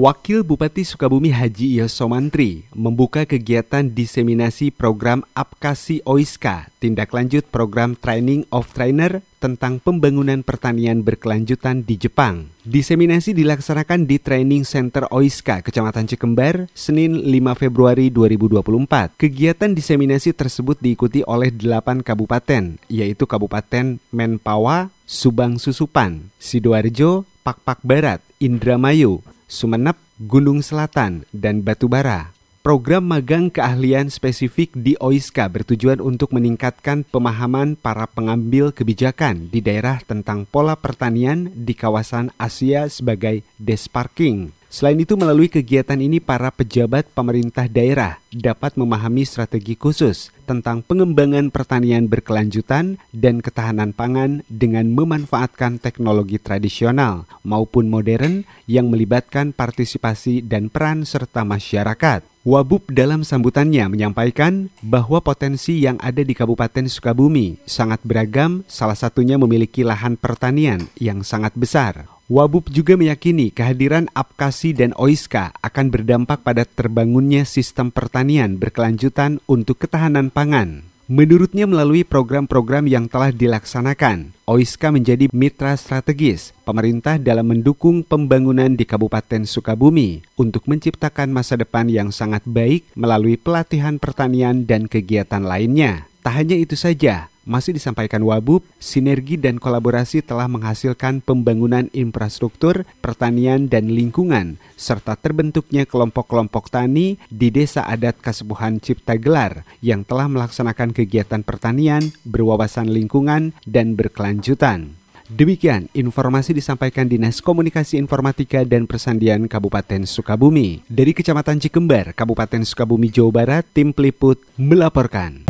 Wakil Bupati Sukabumi Haji Yoso Mantri membuka kegiatan diseminasi program Apkasi OISKA, tindak lanjut program Training of Trainer tentang pembangunan pertanian berkelanjutan di Jepang. Diseminasi dilaksanakan di Training Center OISKA, Kecamatan Cikembar, Senin 5 Februari 2024. Kegiatan diseminasi tersebut diikuti oleh 8 kabupaten, yaitu Kabupaten Menpawa, Subang Susupan, Sidoarjo, Pakpak Barat, Indramayu, Sumenep, Gunung Selatan, dan Batubara. Program magang keahlian spesifik di OISKA bertujuan untuk meningkatkan pemahaman para pengambil kebijakan di daerah tentang pola pertanian di kawasan Asia sebagai desparking. Selain itu, melalui kegiatan ini para pejabat pemerintah daerah dapat memahami strategi khusus tentang pengembangan pertanian berkelanjutan dan ketahanan pangan dengan memanfaatkan teknologi tradisional maupun modern yang melibatkan partisipasi dan peran serta masyarakat. Wabub dalam sambutannya menyampaikan bahwa potensi yang ada di Kabupaten Sukabumi sangat beragam, salah satunya memiliki lahan pertanian yang sangat besar. Wabub juga meyakini kehadiran Apkasi dan Oiska akan berdampak pada terbangunnya sistem pertanian berkelanjutan untuk ketahanan pangan. Menurutnya melalui program-program yang telah dilaksanakan, OISKA menjadi mitra strategis pemerintah dalam mendukung pembangunan di Kabupaten Sukabumi untuk menciptakan masa depan yang sangat baik melalui pelatihan pertanian dan kegiatan lainnya. Tak hanya itu saja, masih disampaikan Wabub, sinergi dan kolaborasi telah menghasilkan pembangunan infrastruktur, pertanian, dan lingkungan, serta terbentuknya kelompok-kelompok tani di Desa Adat Kasepuhan Cipta Gelar yang telah melaksanakan kegiatan pertanian, berwawasan lingkungan, dan berkelanjutan. Demikian informasi disampaikan Dinas Komunikasi Informatika dan Persandian Kabupaten Sukabumi. Dari Kecamatan Cikembar, Kabupaten Sukabumi, Jawa Barat, tim peliput melaporkan.